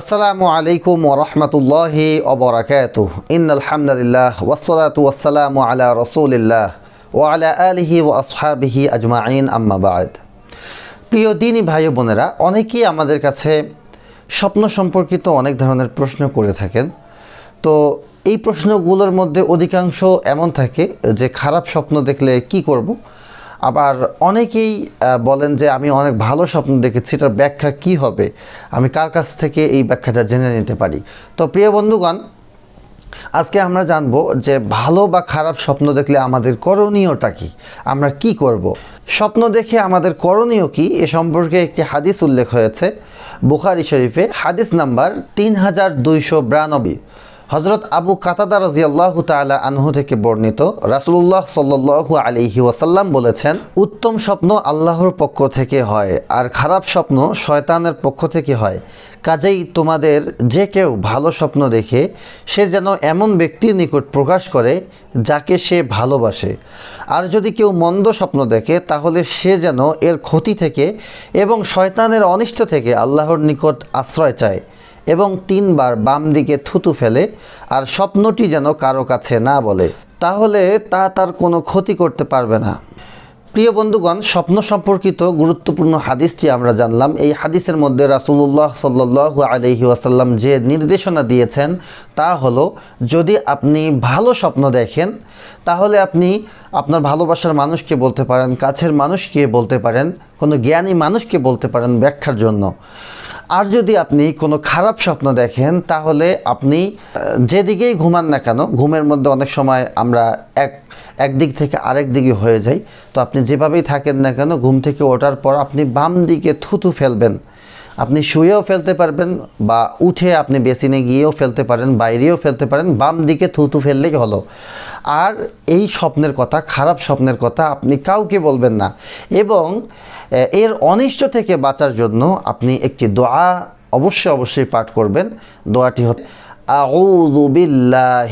আসসালামু আলাইকুম ওরহমতুল্লাহি অবরাকাত ইন আলহামদুলিল্লাহ ওসলাত ওসালামু আলা রসুলিল্লাহ ও আলা আলহি ও আসহাবিহি আজমাইন আম্মাবাদ প্রিয় দিনী ভাই বোনেরা অনেকেই আমাদের কাছে স্বপ্ন সম্পর্কিত অনেক ধরনের প্রশ্ন করে থাকেন তো এই প্রশ্নগুলোর মধ্যে অধিকাংশ এমন থাকে যে খারাপ স্বপ্ন দেখলে কি করব। আবার অনেকেই বলেন যে আমি অনেক ভালো স্বপ্ন দেখেছি এটার ব্যাখ্যা কি হবে আমি কার কাছ থেকে এই ব্যাখ্যাটা জেনে নিতে পারি তো প্রিয় বন্ধুগণ আজকে আমরা জানব যে ভালো বা খারাপ স্বপ্ন দেখলে আমাদের করণীয়টা কি আমরা কি করব। স্বপ্ন দেখে আমাদের করণীয় কি এ সম্পর্কে একটি হাদিস উল্লেখ হয়েছে বুখারি শরীফে হাদিস নাম্বার তিন হাজার দুইশো বিরানব্বই হজরত আবু কাতাদা রাজিয়াল্লাহ তালা আনহু থেকে বর্ণিত রাসুল্লাহ সাল্লু আলিহি ওয়াসাল্লাম বলেছেন উত্তম স্বপ্ন আল্লাহর পক্ষ থেকে হয় আর খারাপ স্বপ্ন শয়তানের পক্ষ থেকে হয় কাজেই তোমাদের যে কেউ ভালো স্বপ্ন দেখে সে যেন এমন ব্যক্তির নিকট প্রকাশ করে যাকে সে ভালোবাসে আর যদি কেউ মন্দ স্বপ্ন দেখে তাহলে সে যেন এর ক্ষতি থেকে এবং শয়তানের অনিষ্ট থেকে আল্লাহর নিকট আশ্রয় চায় এবং তিনবার বাম দিকে থুতু ফেলে আর স্বপ্নটি যেন কারো কাছে না বলে তাহলে তা তার কোনো ক্ষতি করতে পারবে না প্রিয় বন্ধুগণ স্বপ্ন সম্পর্কিত গুরুত্বপূর্ণ হাদিসটি আমরা জানলাম এই হাদিসের মধ্যে রাসুলুল্লাহ সাল্লাহ আলহি আসাল্লাম যে নির্দেশনা দিয়েছেন তা হলো যদি আপনি ভালো স্বপ্ন দেখেন তাহলে আপনি আপনার ভালোবাসার মানুষকে বলতে পারেন কাছের মানুষকে বলতে পারেন কোনো জ্ঞানী মানুষকে বলতে পারেন ব্যাখ্যার জন্য আর যদি আপনি কোনো খারাপ স্বপ্ন দেখেন তাহলে আপনি যেদিকেই ঘুমান না কেন ঘুমের মধ্যে অনেক সময় আমরা এক একদিক থেকে আরেক দিকে হয়ে যাই তো আপনি যেভাবেই থাকেন না কেন ঘুম থেকে ওঠার পর আপনি বাম দিকে থুতু ফেলবেন আপনি শুয়েও ফেলতে পারবেন বা উঠে আপনি বেসিনে গিয়েও ফেলতে পারেন বাইরেও ফেলতে পারেন বাম দিকে থুতু ফেললেই হলো আর এই স্বপ্নের কথা খারাপ স্বপ্নের কথা আপনি কাউকে বলবেন না এবং এর অনিষ্ট থেকে বাঁচার জন্য আপনি একটি দোয়া অবশ্যই অবশ্যই পাঠ করবেন দোয়াটি হচ্ছে আউযু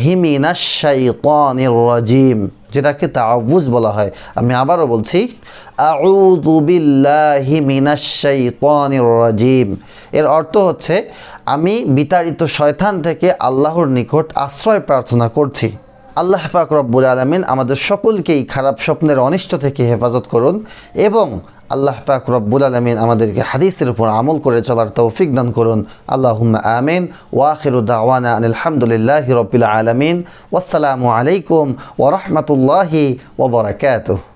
হিমিনাশাই মিনাশ রাজিম যেটাকে তাওয়ুজ বলা হয় আমি আবারও বলছি আউযু বিল্লাহি মিনাশ শাইতানির রাজিম এর অর্থ হচ্ছে আমি বিতাড়িত শয়তান থেকে আল্লাহর নিকট আশ্রয় প্রার্থনা করছি আল্লাহ পাক রব্বুল আলমিন আমাদের সকলকেই খারাপ স্বপ্নের অনিষ্ট থেকে হেফাজত করুন এবং আল্লাহ পাক রব্বুল আলমিন আমাদেরকে হাদিসের উপর আমল করে চলার তৌফিক দান করুন আল্লাহুম্মা আমিন ওয়াখিরুদ্দাওয়ানা আলহামদুলিল্লাহ রবিল আলমিন ওসালামু আলাইকুম ওরহমতুল্লাহি ওবরাকাতুহ